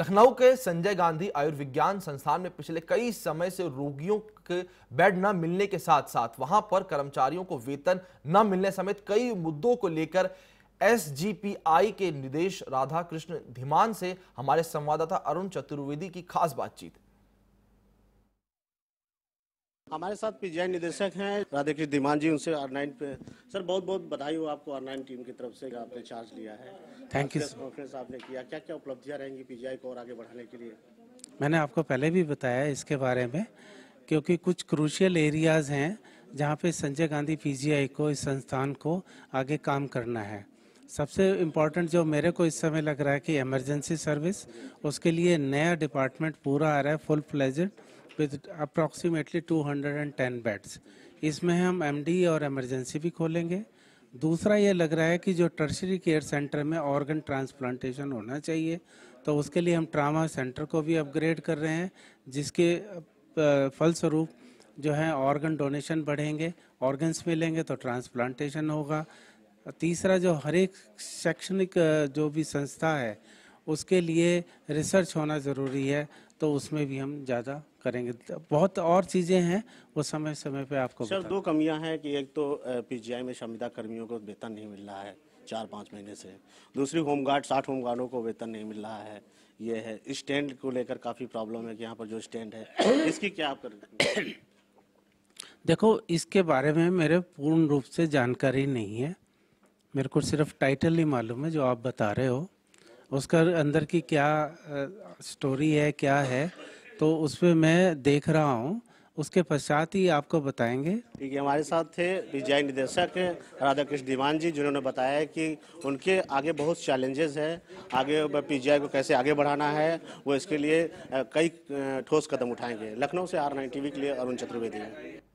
लखनऊ के संजय गांधी आयुर्विज्ञान संस्थान में पिछले कई समय से रोगियों के बेड न मिलने के साथ साथ वहां पर कर्मचारियों को वेतन न मिलने समेत कई मुद्दों को लेकर एसजीपीआई के निदेश राधा कृष्ण धीमान से हमारे संवाददाता अरुण चतुर्वेदी की खास बातचीत हमारे साथ पीजीआई निदेशक हैं राधे कृष्ण धीमान जी उनसे आर नाइन पे सर बहुत बहुत बधाई हो आपको आर नाइन टीम की तरफ से आपने चार्ज लिया है थैंक यू कॉन्फ्रेंस आपने किया क्या क्या उपलब्धियाँ रहेंगी पीजीआई को और आगे बढ़ाने के लिए मैंने आपको पहले भी बताया इसके बारे में क्योंकि कुछ क्रूशियल एरियाज हैं जहाँ पे संजय गांधी पी को इस संस्थान को आगे काम करना है सबसे इम्पॉर्टेंट जो मेरे को इस समय लग रहा है कि इमरजेंसी सर्विस उसके लिए नया डिपार्टमेंट पूरा आ रहा है full fledged with approximately 210 beds इसमें हम एमडी और एमरजेंसी भी खोलेंगे दूसरा ये लग रहा है कि जो टर्शरी केयर सेंटर में ऑर्गन ट्रांसप्लांटेशन होना चाहिए तो उसके लिए हम ट्रामा सेंटर को भी अपग्रेड कर रहे हैं जिसके फलस्वरूप जो है ऑर्गन डोनेशन बढ़ेंगे ऑर्गन्स मिलेंगे तो ट्रांसप्लांटेशन होगा तीसरा जो हर एक शैक्षणिक जो भी संस्था है उसके लिए रिसर्च होना ज़रूरी है तो उसमें भी हम ज़्यादा करेंगे तो बहुत और चीज़ें हैं वो समय समय पे आपको सर दो कमियां हैं कि एक तो पीजीआई में संविदा कर्मियों को वेतन नहीं मिल रहा है चार पाँच महीने से दूसरी होमगार्ड साठ होमगार्डों को वेतन नहीं मिल रहा है ये है स्टैंड को लेकर काफ़ी प्रॉब्लम है कि यहाँ पर जो स्टैंड है इसकी क्या आप कर देखो इसके बारे में मेरे पूर्ण रूप से जानकारी नहीं है मेरे को सिर्फ टाइटल ही मालूम है जो आप बता रहे हो उसका अंदर की क्या स्टोरी है क्या है तो उस पर मैं देख रहा हूँ उसके पश्चात ही आपको बताएंगे ठीक है हमारे साथ थे डिजाइन निदेशक राधा कृष्ण दीवान जी जिन्होंने बताया कि उनके आगे बहुत चैलेंजेस हैं आगे पीजीआई को कैसे आगे बढ़ाना है वो इसके लिए कई ठोस कदम उठाएंगे लखनऊ से आर नाइन टीवी के लिए अरुण चतुर्वेदी